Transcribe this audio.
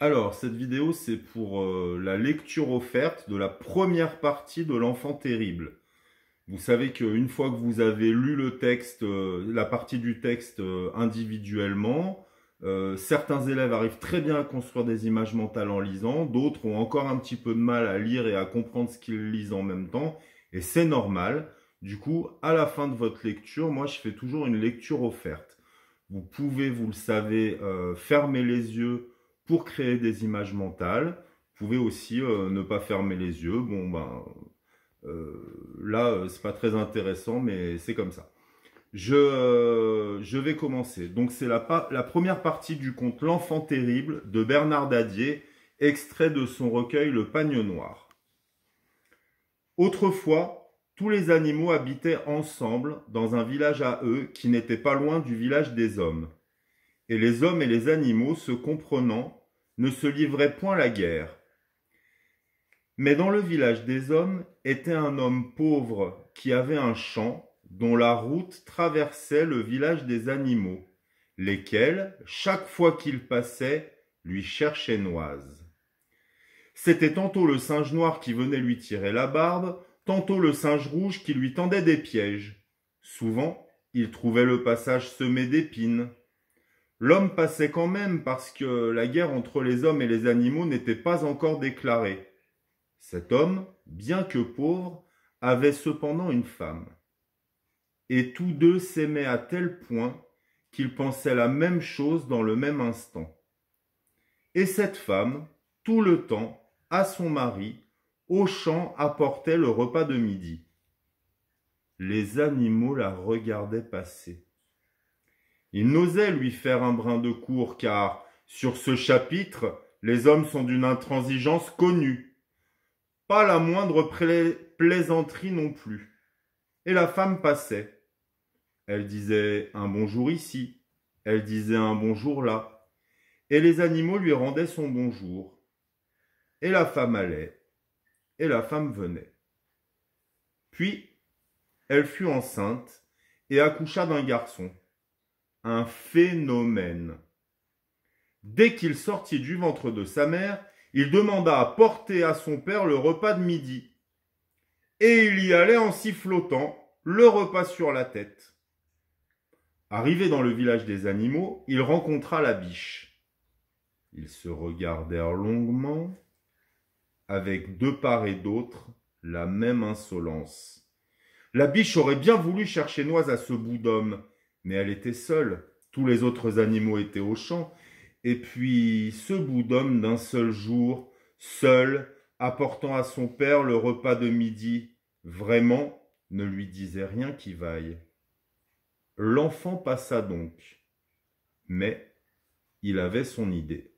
Alors, cette vidéo, c'est pour euh, la lecture offerte de la première partie de L'Enfant Terrible. Vous savez qu'une fois que vous avez lu le texte, euh, la partie du texte euh, individuellement, certains élèves arrivent très bien à construire des images mentales en lisant, d'autres ont encore un petit peu de mal à lire et à comprendre ce qu'ils lisent en même temps, et c'est normal. Du coup, à la fin de votre lecture, moi, je fais toujours une lecture offerte. Vous pouvez, vous le savez, fermer les yeux, pour créer des images mentales. Vous pouvez aussi euh, ne pas fermer les yeux. Bon, ben, euh, là, euh, c'est pas très intéressant, mais c'est comme ça. Je, je, vais commencer. Donc, c'est la, la, première partie du conte L'Enfant Terrible de Bernard Dadier, extrait de son recueil Le Pagne Noir. Autrefois, tous les animaux habitaient ensemble dans un village à eux qui n'était pas loin du village des hommes. Et les hommes et les animaux, se comprenant, ne se livrait point la guerre. Mais dans le village des hommes était un homme pauvre qui avait un champ dont la route traversait le village des animaux, lesquels, chaque fois qu'il passait, lui cherchaient noise. C'était tantôt le singe noir qui venait lui tirer la barbe, tantôt le singe rouge qui lui tendait des pièges. Souvent, il trouvait le passage semé d'épines, L'homme passait quand même parce que la guerre entre les hommes et les animaux n'était pas encore déclarée. Cet homme, bien que pauvre, avait cependant une femme. Et tous deux s'aimaient à tel point qu'ils pensaient la même chose dans le même instant. Et cette femme, tout le temps, à son mari, au champ apportait le repas de midi. Les animaux la regardaient passer. Il n'osait lui faire un brin de cour car, sur ce chapitre, les hommes sont d'une intransigeance connue. Pas la moindre plaisanterie non plus. Et la femme passait. Elle disait un bonjour ici, elle disait un bonjour là, et les animaux lui rendaient son bonjour. Et la femme allait, et la femme venait. Puis, elle fut enceinte et accoucha d'un garçon un phénomène. Dès qu'il sortit du ventre de sa mère, il demanda à porter à son père le repas de midi. Et il y allait en sifflotant, le repas sur la tête. Arrivé dans le village des animaux, il rencontra la biche. Ils se regardèrent longuement, avec de part et d'autre la même insolence. La biche aurait bien voulu chercher noise à ce bout d'homme, mais elle était seule. Tous les autres animaux étaient au champ. Et puis ce bout d'homme d'un seul jour, seul, apportant à son père le repas de midi, vraiment ne lui disait rien qui vaille. L'enfant passa donc, mais il avait son idée.